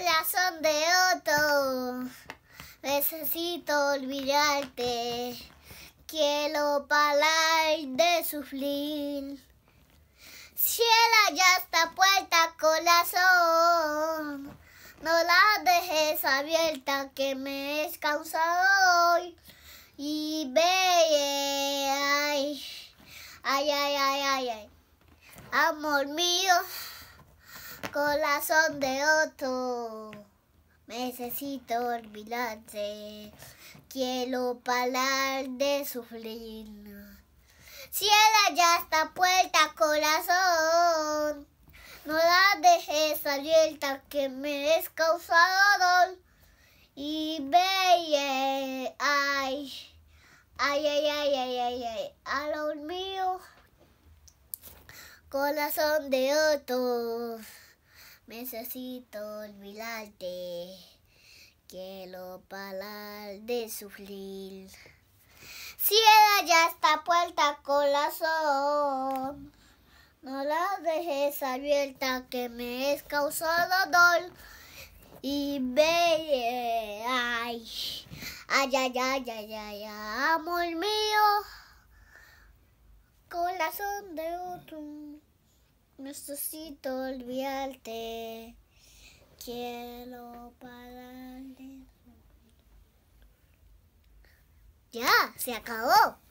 corazón de otro. Necesito olvidarte. Quiero parar de sufrir. Cierra ya esta puerta, corazón. No la dejes abierta que me es causado hoy. Y ve, ay, ay, ay, ay, ay. Amor mío. Corazón de otro, necesito olvidarse, quiero parar de sufrir. Cierra ya esta puerta, corazón, no la dejes abierta que me es causado Y ve, ay, ay, ay, ay, ay, ay, ay, a lo mío, corazón de otros. Necesito olvidarte, quiero parar de sufrir. Cierra ya esta puerta, corazón. No la dejes abierta que me es causado dolor. Y ve, ay, ay, ay, ay, ay, ay, amor mío, corazón de otro necesito olvidarte. Quiero parar. Ya, se acabó.